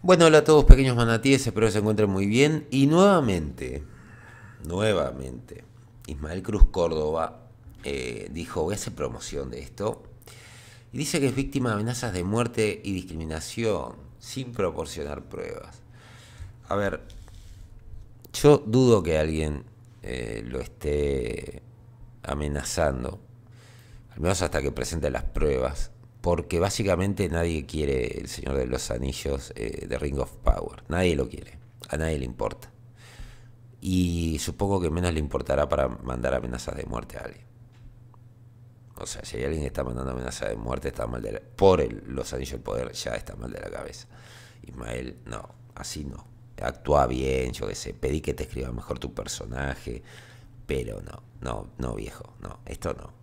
Bueno, hola a todos pequeños manatíes, espero que se encuentren muy bien. Y nuevamente, nuevamente, Ismael Cruz Córdoba eh, dijo, voy a hacer promoción de esto, y dice que es víctima de amenazas de muerte y discriminación sin proporcionar pruebas. A ver, yo dudo que alguien eh, lo esté amenazando, al menos hasta que presente las pruebas porque básicamente nadie quiere El Señor de los Anillos eh, de Ring of Power. Nadie lo quiere, a nadie le importa. Y supongo que menos le importará para mandar amenazas de muerte a alguien. O sea, si hay alguien que está mandando amenazas de muerte, está mal por los anillos del poder, ya está mal de la cabeza. Ismael, no, así no. Actúa bien, yo qué sé, pedí que te escriba mejor tu personaje, pero no, no, no viejo, no, esto no,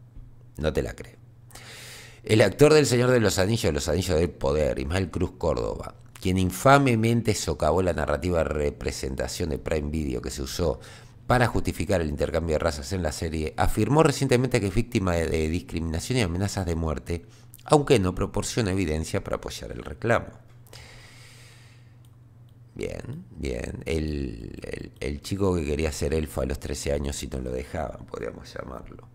no te la creo. El actor del Señor de los Anillos, Los Anillos del Poder, Ismael Cruz Córdoba, quien infamemente socavó la narrativa representación de Prime Video que se usó para justificar el intercambio de razas en la serie, afirmó recientemente que es víctima de, discriminación y amenazas de muerte, aunque no proporciona evidencia para apoyar el reclamo. Bien, bien. El, el chico que quería ser elfo a los 13 años y no lo dejaban, podríamos llamarlo.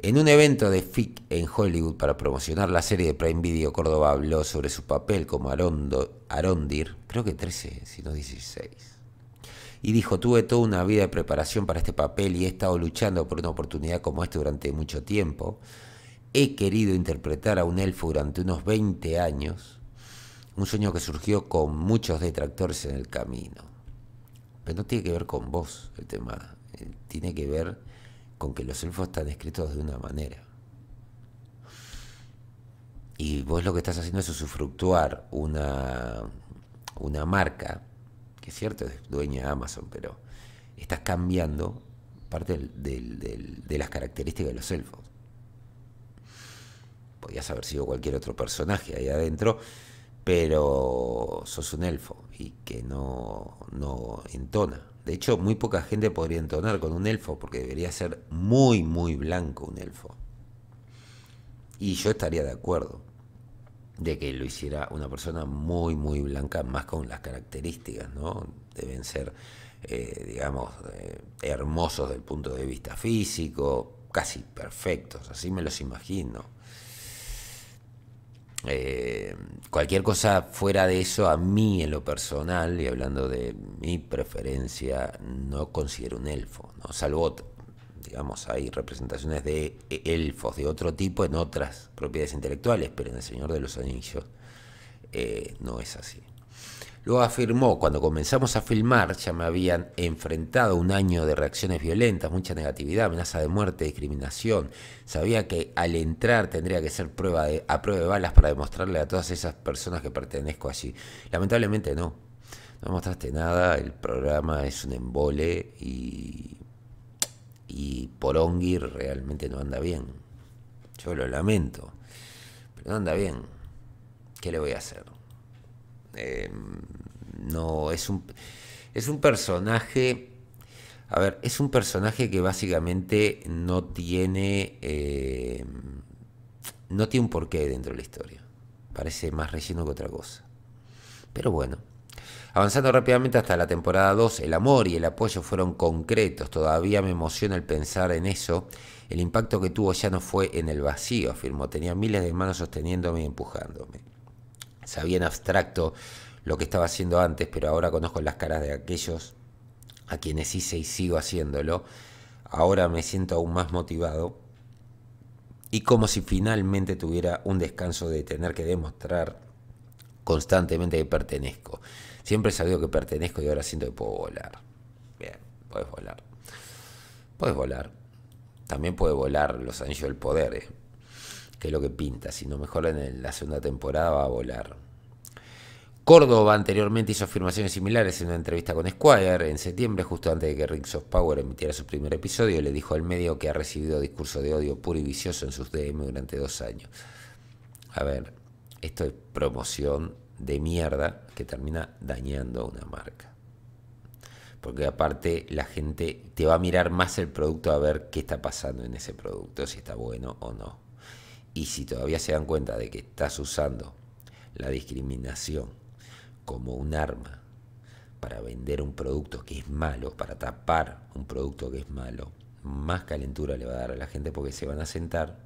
En un evento de FIC en Hollywood para promocionar la serie de Prime Video, Córdoba habló sobre su papel como Arondir, creo que 13, si no 16. Y dijo, tuve toda una vida de preparación para este papel y he estado luchando por una oportunidad como esta durante mucho tiempo. He querido interpretar a un elfo durante unos 20 años, un sueño que surgió con muchos detractores en el camino. Pero no tiene que ver con vos el tema, eh, tiene que ver con que los elfos están escritos de una manera. Y vos lo que estás haciendo es usufructuar una, una marca, que es cierto, es dueña de Amazon, pero estás cambiando parte de las características de los elfos. Podías haber sido cualquier otro personaje ahí adentro, pero sos un elfo y que no entona. De hecho, muy poca gente podría entonar con un elfo porque debería ser muy, muy blanco un elfo. Y yo estaría de acuerdo de que lo hiciera una persona muy, muy blanca, más con las características, ¿no? Deben ser, eh, digamos, hermosos eh, hermosos del punto de vista físico, casi perfectos, así me los imagino. Eh, cualquier cosa fuera de eso, a mí en lo personal, y hablando de mi preferencia, no considero un elfo, ¿no? Salvo, digamos, hay representaciones de e, elfos de otro tipo en otras propiedades intelectuales, pero en El Señor de los Anillos eh, no es así. Lo afirmó, cuando comenzamos a filmar ya me habían enfrentado un año de reacciones violentas, mucha negatividad, amenaza de muerte, discriminación. Sabía que al entrar tendría que ser prueba de, a prueba de balas para demostrarle a todas esas personas que pertenezco allí. Lamentablemente no, no mostraste nada, el programa es un embole y, y Ongir realmente no anda bien. Yo lo lamento, pero no anda bien. ¿Qué le voy a hacer? Em, no, es un, es un personaje... A ver, es un personaje que básicamente no tiene... Em, no tiene un porqué dentro de la historia. Parece más relleno que otra cosa. Pero bueno. Avanzando rápidamente hasta la temporada 2, el amor y el apoyo fueron concretos. Todavía me emociona el pensar en eso. El impacto que tuvo ya no fue en el vacío, afirmó. Tenía miles de manos sosteniéndome y empujándome sabía en abstracto lo que estaba haciendo antes, pero ahora conozco las caras de aquellos a quienes hice y sigo haciéndolo. Ahora me siento aún más motivado y como si finalmente tuviera un descanso de tener que demostrar constantemente que pertenezco. Siempre he sabido que pertenezco y ahora siento que puedo volar. Bien, puedes volar. Puedes volar. También puede volar los anillos del poder. Eh que es lo que pinta. Si no mejora en la segunda temporada va a volar. Córdoba anteriormente hizo afirmaciones similares en una entrevista con Squire en septiembre, justo antes de que Rings of Power emitiera su primer episodio, le dijo al medio que ha recibido discurso de odio puro y vicioso en sus DM durante dos años. A ver, esto es promoción de mierda que termina dañando a una marca. Porque aparte la gente te va a mirar más el producto a ver qué está pasando en ese producto, si está bueno o no. Y si todavía se dan cuenta de que estás usando la discriminación como un arma para vender un producto que es malo, para tapar un producto que es malo, más calentura le va a dar a la gente porque se van a sentar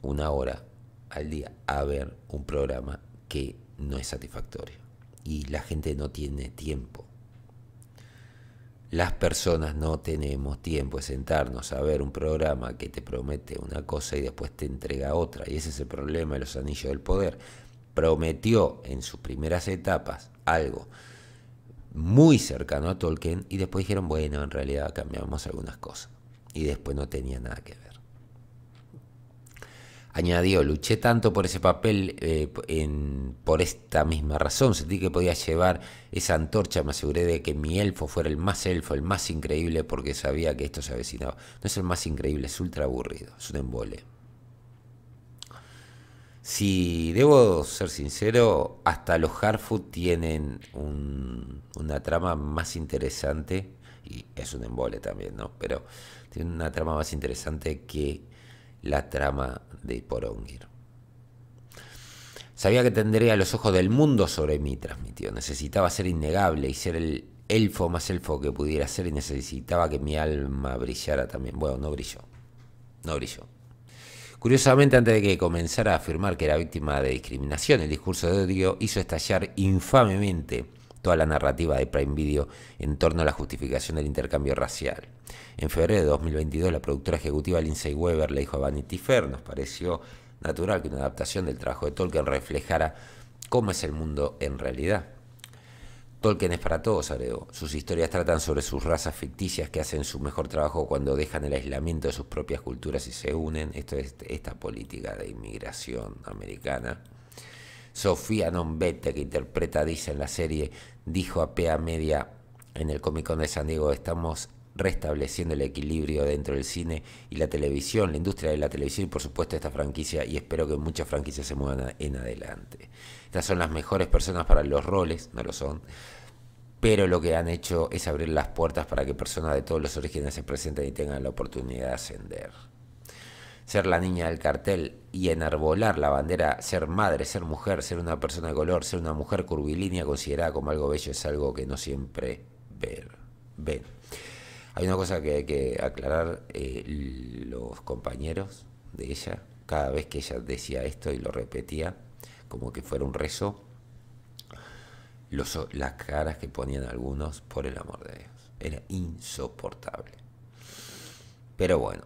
una hora al día a ver un programa que no es satisfactorio. Y la gente no tiene tiempo las personas no tenemos tiempo de sentarnos a ver un programa que te promete una cosa y después te entrega otra. Y ese es el problema de los anillos del poder. Prometió en sus primeras etapas algo muy cercano a Tolkien y después dijeron, bueno, en realidad cambiamos algunas cosas. Y después no tenía nada que ver. Añadió, luché tanto por ese papel eh, en, por esta misma razón, sentí que podía llevar esa antorcha, me aseguré de que mi elfo fuera el más elfo, el más increíble, porque sabía que esto se avecinaba. No es el más increíble, es ultra aburrido, es un embole. Si debo ser sincero, hasta los harford tienen una trama más interesante, y es un embole también, ¿no? Pero tienen una trama más interesante que la trama de Porongir. Sabía que tendría los ojos del mundo sobre mí, transmitió. Necesitaba ser innegable y ser el elfo más elfo que pudiera ser y necesitaba que mi alma brillara también. Bueno, no brilló. No brilló. Curiosamente, antes de que comenzara a afirmar que era víctima de discriminación, el discurso de odio hizo estallar infamemente toda la narrativa de Prime Video en torno a la justificación del intercambio racial. En febrero de 2022, la productora ejecutiva Lindsay Weber le dijo a Vanity Fair, nos pareció natural que una adaptación del trabajo de Tolkien reflejara cómo es el mundo en realidad. Tolkien es para todos, agregó. Sus historias tratan sobre sus razas ficticias que hacen su mejor trabajo cuando dejan el aislamiento de sus propias culturas y se unen. Esto es esta política de inmigración americana. Sofía Nombete, que interpreta Dice en la serie, dijo a PEA Media en el Comic Con de San Diego, estamos restableciendo el equilibrio dentro del cine y la televisión, la industria de la televisión y por supuesto esta franquicia y espero que muchas franquicias se muevan en adelante. Estas son las mejores personas para los roles, no lo son, pero lo que han hecho es abrir las puertas para que personas de todos los orígenes se presenten y tengan la oportunidad de ascender ser la niña del cartel y enarbolar la bandera, ser madre, ser mujer, ser una persona de color, ser una mujer curvilínea considerada como algo bello es algo que no siempre ver, ven. Hay una cosa que hay que aclarar eh, los compañeros de ella, cada vez que ella decía esto y lo repetía, como que fuera un rezo, los, las caras que ponían algunos, por el amor de Dios, era insoportable. Pero bueno,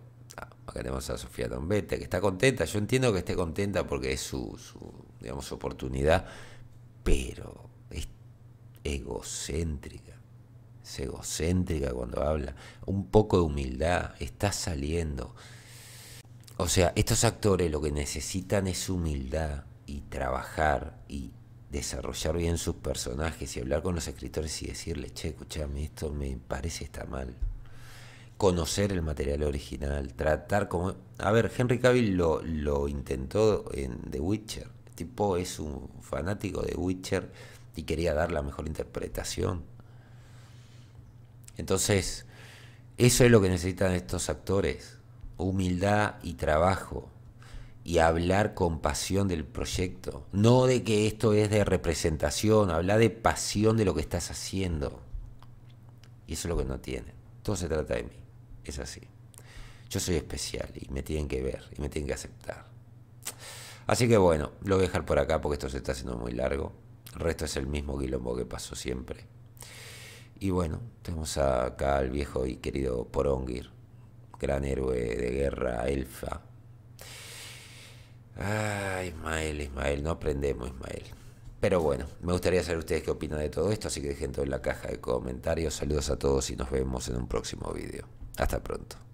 Acá tenemos a Sofía Donbete, que está contenta. Yo entiendo que esté contenta porque es su, digamos, oportunidad, pero es egocéntrica. Es egocéntrica cuando habla. Un poco de humildad. Está saliendo. O sea, estos actores lo que necesitan es humildad y trabajar y desarrollar bien sus personajes y hablar con los escritores y decirles, che, escuchame, esto me parece está mal conocer el material original, tratar como... A ver, Henry Cavill lo, intentó en The Witcher. El tipo es un fanático de Witcher y quería dar la mejor interpretación. Entonces, eso es lo que necesitan estos actores. Humildad y trabajo. Y hablar con pasión del proyecto. No de que esto es de representación. Habla de pasión de lo que estás haciendo. Y eso es lo que no tiene Todo se trata de mí es así. Yo soy especial y me tienen que ver y me tienen que aceptar. Así que bueno, lo voy a dejar por acá porque esto se está haciendo muy largo. El resto es el mismo quilombo que pasó siempre. Y bueno, tenemos acá al viejo y querido Porongir, gran héroe de guerra elfa. Ah, Ismael, Ismael, no aprendemos, Ismael. Pero bueno, me gustaría saber ustedes qué opinan de todo esto, así que dejen todo en la caja de comentarios. Saludos a todos y nos vemos en un próximo video. Hasta pronto.